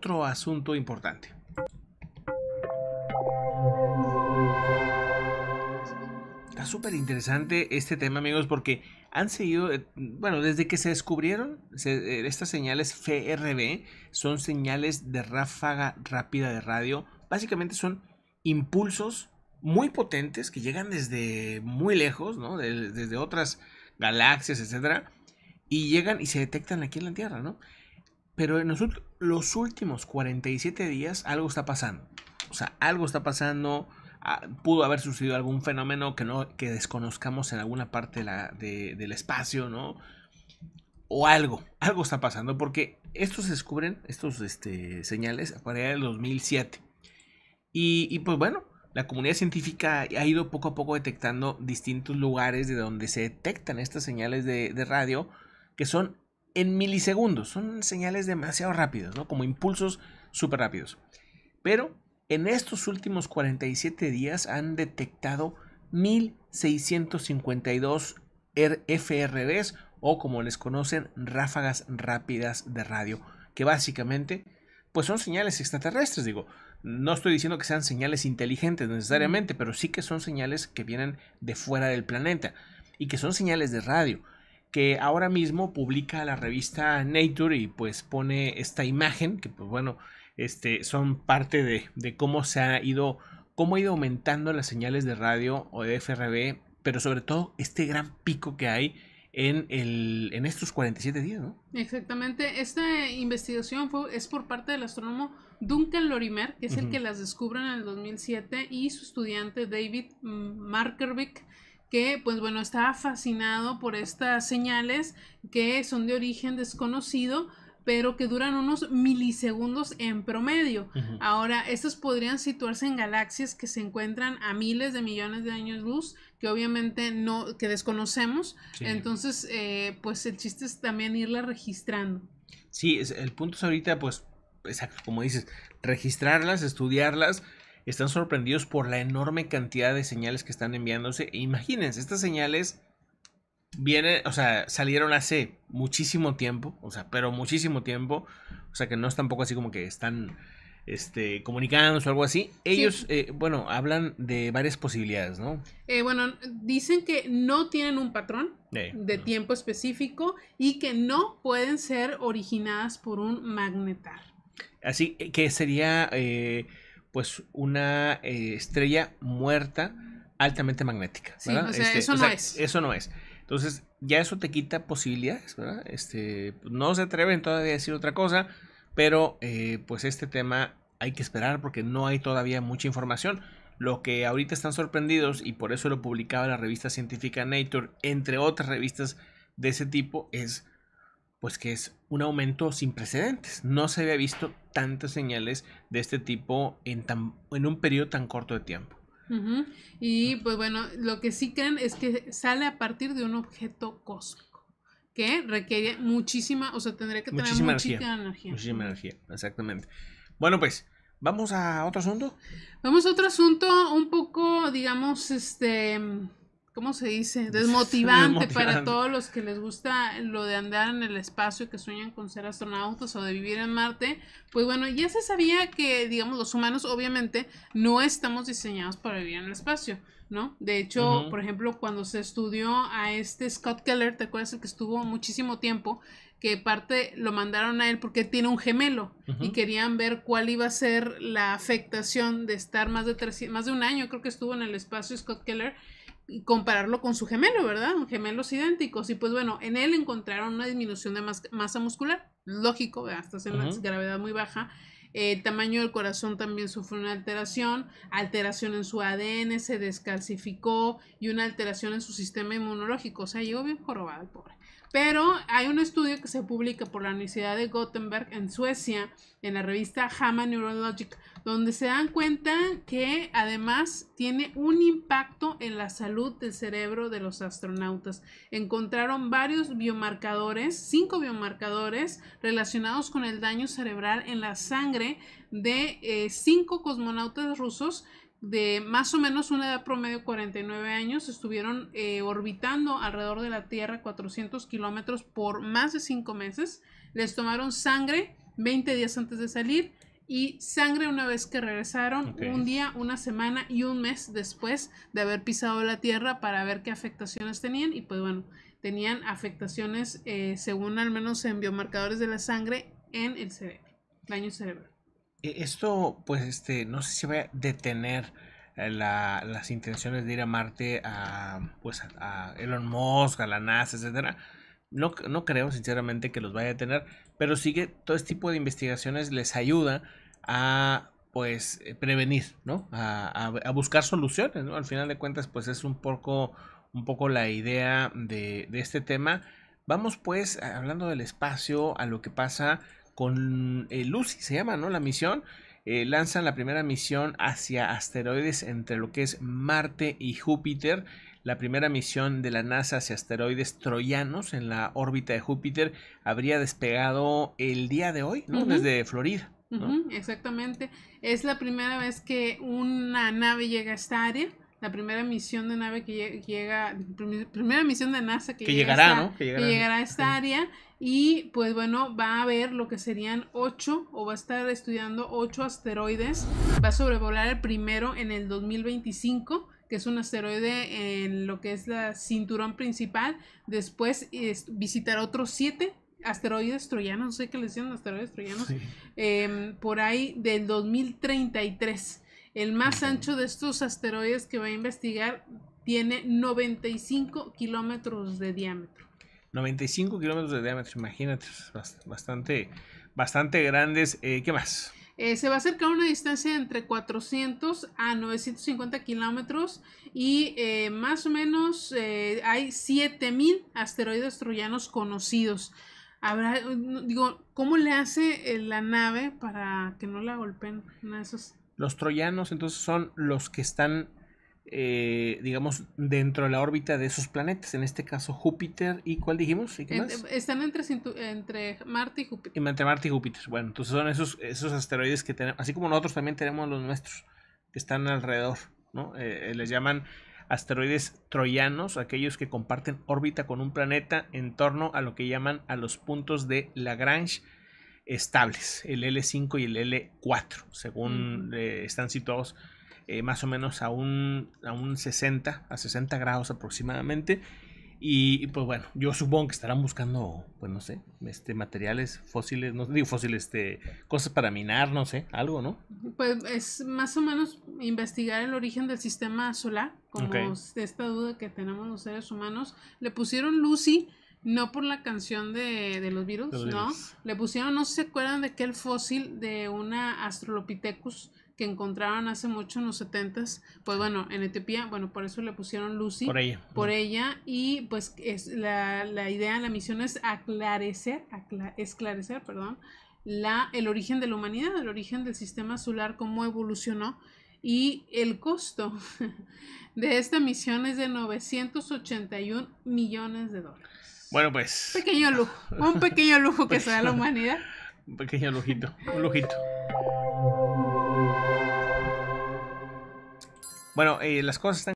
otro asunto importante. Está súper interesante este tema, amigos, porque han seguido, eh, bueno, desde que se descubrieron, eh, estas señales FRB son señales de ráfaga rápida de radio. Básicamente son impulsos muy potentes que llegan desde muy lejos, ¿no? desde otras galaxias, etcétera, y llegan y se detectan aquí en la Tierra, ¿no? Pero en los, últimos 47 días algo está pasando. O sea, algo está pasando. Ah, pudo haber sucedido algún fenómeno que, no, que desconozcamos en alguna parte del espacio, ¿no? O algo, algo está pasando, porque estos se descubren, estos este, señales, a partir del 2007. Y, pues bueno, la comunidad científica ha ido poco a poco detectando distintos lugares de donde se detectan estas señales de, de radio que son en milisegundos. Son señales demasiado rápidas, ¿no? Como impulsos súper rápidos. Pero en estos últimos 47 días han detectado 1652 FRBs er, o como les conocen, ráfagas rápidas de radio, que básicamente pues son señales extraterrestres, digo. No estoy diciendo que sean señales inteligentes necesariamente, pero sí que son señales que vienen de fuera del planeta y que son señales de radio que ahora mismo publica la revista Nature y pues pone esta imagen, que pues bueno, este, son parte de, de cómo se ha ido, cómo ha ido aumentando las señales de radio o de FRB, pero sobre todo este gran pico que hay en, el, en estos 47 días, ¿no? Exactamente. Esta investigación fue, es por parte del astrónomo Duncan Lorimer, que es el que las descubre en el 2007, y su estudiante David Markervick que pues bueno, está fascinado por estas señales que son de origen desconocido, pero que duran unos milisegundos en promedio. Ahora, estas podrían situarse en galaxias que se encuentran a miles de millones de años luz, que obviamente no, que desconocemos. Entonces, eh, pues el chiste es también irlas registrando. Sí, el punto es ahorita, pues, exacto, como dices, registrarlas, estudiarlas, están sorprendidos por la enorme cantidad de señales que están enviándose. E imagínense, estas señales vienen, o sea, salieron hace muchísimo tiempo, o sea, pero muchísimo tiempo, o sea, que no es tampoco así como que están este, comunicándose o algo así. Ellos, eh, bueno, hablan de varias posibilidades, ¿no? Eh, bueno, dicen que no tienen un patrón eh, de tiempo específico y que no pueden ser originadas por un magnetar. Así que sería pues una eh, estrella muerta altamente magnética. Este, eso no es. Eso no es. Entonces, ya eso te quita posibilidades, ¿verdad? Este, pues, no se atreven todavía a decir otra cosa, pero eh, pues este tema hay que esperar porque no hay todavía mucha información. Lo que ahorita están sorprendidos, y por eso lo publicaba la revista científica Nature, entre otras revistas de ese tipo, es pues que es un aumento sin precedentes. No se había visto tantas señales de este tipo en, tan, en un periodo tan corto de tiempo. Y pues bueno, lo que sí creen es que sale a partir de un objeto cósmico que requiere muchísima, o sea, tendría que tener muchísima, energía. Muchísima energía, exactamente. Bueno, pues, ¿vamos a otro asunto? Vamos a otro asunto un poco, digamos, este ¿cómo se dice? Desmotivante, para todos los que les gusta lo de andar en el espacio que sueñan con ser astronautas o de vivir en Marte. Pues bueno, ya se sabía que, digamos, los humanos obviamente no estamos diseñados para vivir en el espacio. ¿no? De hecho, por ejemplo, cuando se estudió a este Scott Keller, ¿te acuerdas el que estuvo muchísimo tiempo? Que parte lo mandaron a él porque tiene un gemelo y querían ver cuál iba a ser la afectación de estar más de, más de un año, creo que estuvo en el espacio Scott Keller compararlo con su gemelo, ¿verdad? Gemelos idénticos. Y pues bueno, en él encontraron una disminución de masa muscular, lógico, hasta estás en gravedad muy baja. Eh, el tamaño del corazón también sufrió una alteración, alteración en su ADN, se descalcificó y una alteración en su sistema inmunológico. O sea, llegó bien jorobado el pobre. Pero hay un estudio que se publica por la Universidad de Gothenburg en Suecia, en la revista Hama Neurologic, donde se dan cuenta que además tiene un impacto en la salud del cerebro de los astronautas. Encontraron varios biomarcadores, cinco biomarcadores relacionados con el daño cerebral en la sangre de eh, cinco cosmonautas rusos de más o menos una edad promedio 49 años, estuvieron eh, orbitando alrededor de la Tierra 400 kilómetros por más de cinco meses, les tomaron sangre 20 días antes de salir y sangre una vez que regresaron, un día, una semana y un mes después de haber pisado la Tierra para ver qué afectaciones tenían y pues bueno, tenían afectaciones eh, según al menos en biomarcadores de la sangre en el cerebro, daño cerebral. E-, esto, pues, este, no sé si va a detener eh, la, las intenciones de ir a Marte a, pues, a, Elon Musk, a la NASA, etcétera. No, no creo, sinceramente, que los vaya a detener, pero sí que todo este tipo de investigaciones les ayuda a pues eh, prevenir, ¿no? A, buscar soluciones, ¿no? Al final de cuentas, pues es un poco, un poco la idea de este tema. Vamos pues, hablando del espacio, a lo que pasa con eh, Lucy, se llama, ¿no? La misión. Eh, lanzan la primera misión hacia asteroides entre lo que es Marte y Júpiter. La primera misión de la NASA hacia asteroides troyanos en la órbita de Júpiter habría despegado el día de hoy, ¿no? Desde Florida. exactamente. Es la primera vez que una nave llega a esta área la primera misión de nave que llega, primera misión de NASA que, llegará, llegará, a esta área y pues bueno, va a ver lo que serían ocho o va a estar estudiando ocho asteroides. Va a sobrevolar el primero en el 2025 que es un asteroide en lo que es la cinturón principal. Después visitar otros siete asteroides troyanos, no sé qué le decían asteroides troyanos, em, por ahí del 2033. El más ancho de estos asteroides que va a investigar tiene 95 kilómetros de diámetro. 95 kilómetros de diámetro, imagínate, bastante, bastante grandes. Eh, ¿Qué más? Eh, se va a acercar a una distancia entre 400 a 950 kilómetros y eh, más o menos hay 7.000 asteroides troyanos conocidos. Habrá, digo, ¿cómo le hace la nave para que no la golpeen? Una los troyanos entonces son los que están, eh, digamos, dentro de la órbita de esos planetas, en este caso Júpiter y ¿cuál dijimos? Están entre, entre Marte y Júpiter. Entre Marte y Júpiter, bueno, entonces son esos, esos asteroides que tenemos, así como nosotros también tenemos los nuestros, que están alrededor, ¿no? Eh, eh, les llaman asteroides troyanos, aquellos que comparten órbita con un planeta en torno a lo que llaman a los puntos de Lagrange, estables, el L5 y el L4, según eh, están situados eh, más o menos a un, a un 60, a 60 grados aproximadamente. Y, pues bueno, yo supongo que estarán buscando, pues no sé, este materiales fósiles, no digo fósiles, este, cosas para minar, no sé, algo, ¿no? Pues es más o menos investigar el origen del sistema solar, como esta duda que tenemos los seres humanos. Le pusieron Lucy, no por la canción de, los virus, ¿no? Le pusieron, no se acuerdan de el fósil de una Australopithecus que encontraron hace mucho en los setentas, pues bueno, en Etiopía, bueno, por eso le pusieron Lucy. Por ella. Por ella, y pues es la, la, idea, la misión es aclarecer, esclarecer, perdón, la, el origen de la humanidad, el origen del sistema solar, cómo evolucionó, y el costo de esta misión es de 981 millones de dólares. Bueno, pues. Pequeño lujo. Un pequeño lujo que se da a la humanidad. Un pequeño lujito. Un lujito. Bueno, eh, las cosas están